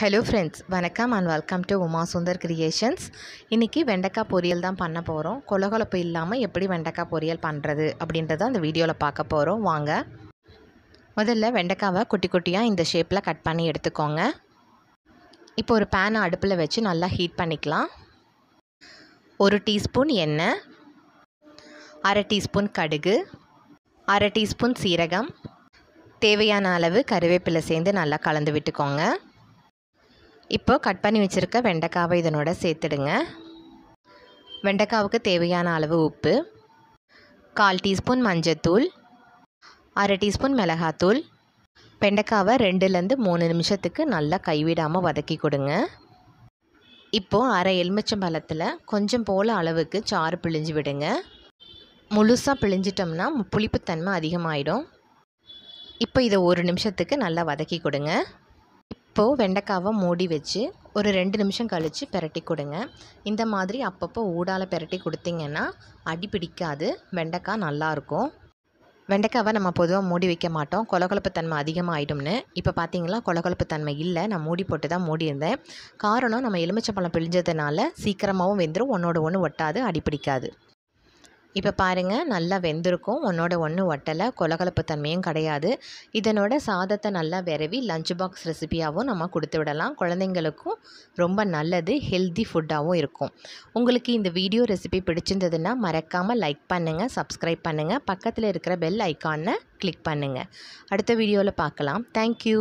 hello friends வணக்கம் and welcome to Uma Sundar creations இன்றைக்கி வெண்டைக்காய் பொரியல் தான் பண்ண போகிறோம் கொலகொலப்பு இல்லாமல் எப்படி வெண்டைக்காய் பொரியல் பண்ணுறது அப்படின்றத அந்த வீடியோவில் பார்க்க போகிறோம் வாங்க முதல்ல வெண்டைக்காவை குட்டி குட்டியாக இந்த ஷேப்பில் கட் பண்ணி எடுத்துக்கோங்க இப்போ ஒரு பேனை அடுப்பில் வச்சு நல்லா ஹீட் பண்ணிக்கலாம் ஒரு டீஸ்பூன் எண்ணெய் அரை டீஸ்பூன் கடுகு அரை டீஸ்பூன் சீரகம் தேவையான அளவு கருவேப்பிலை சேர்ந்து நல்லா கலந்து விட்டுக்கோங்க இப்போது கட் பண்ணி வச்சுருக்க வெண்டைக்காவை இதனோட சேர்த்துடுங்க வெண்டைக்காவுக்கு தேவையான அளவு உப்பு கால் டீஸ்பூன் மஞ்சத்தூள் அரை டீஸ்பூன் மிளகாத்தூள் வெண்டைக்காவை ரெண்டுலேருந்து மூணு நிமிஷத்துக்கு நல்லா கைவிடாமல் வதக்கி கொடுங்க இப்போது அரை எலுமிச்சம் பழத்தில் கொஞ்சம் போல் அளவுக்கு சாறு பிழிஞ்சு விடுங்க முழுசாக பிழிஞ்சிட்டோம்னா புளிப்புத்தன்மை அதிகமாகிடும் இப்போ இதை ஒரு நிமிஷத்துக்கு நல்லா வதக்கி கொடுங்க இப்போது வெண்டைக்காவை மூடி வச்சு ஒரு ரெண்டு நிமிஷம் கழித்து பெரட்டி கொடுங்க இந்த மாதிரி அப்பப்போ ஊடால் பெரட்டி கொடுத்தீங்கன்னா அடி பிடிக்காது வெண்டைக்காய் நல்லாயிருக்கும் வெண்டைக்காவை நம்ம பொதுவாக மூடி வைக்க மாட்டோம் கொழப்பு தன்மை அதிகமாக ஆகிடும்னு இப்போ பார்த்தீங்களா கொழப்பு தன்மை இல்லை நான் மூடி போட்டு தான் மூடி இருந்தேன் காரணம் நம்ம பழம் பிழிஞ்சதுனால சீக்கிரமாகவும் வெந்துடும் ஒன்றோட ஒன்று ஒட்டாது அடிப்பிடிக்காது இப்போ பாருங்கள் நல்லா வெந்திருக்கும் உன்னோட ஒன்று ஒட்டலை கொலகலப்பு தன்மையும் கிடையாது இதனோட சாதத்தை நல்லா விரவி லஞ்ச் பாக்ஸ் ரெசிபியாகவும் நம்ம கொடுத்து விடலாம் குழந்தைங்களுக்கும் ரொம்ப நல்லது ஹெல்தி ஃபுட்டாகவும் இருக்கும் உங்களுக்கு இந்த வீடியோ ரெசிபி பிடிச்சிருந்ததுன்னா மறக்காமல் லைக் பண்ணுங்கள் சப்ஸ்கிரைப் பண்ணுங்கள் பக்கத்தில் இருக்கிற பெல் ஐக்கானை கிளிக் பண்ணுங்கள் அடுத்த வீடியோவில் பார்க்கலாம் தேங்க்யூ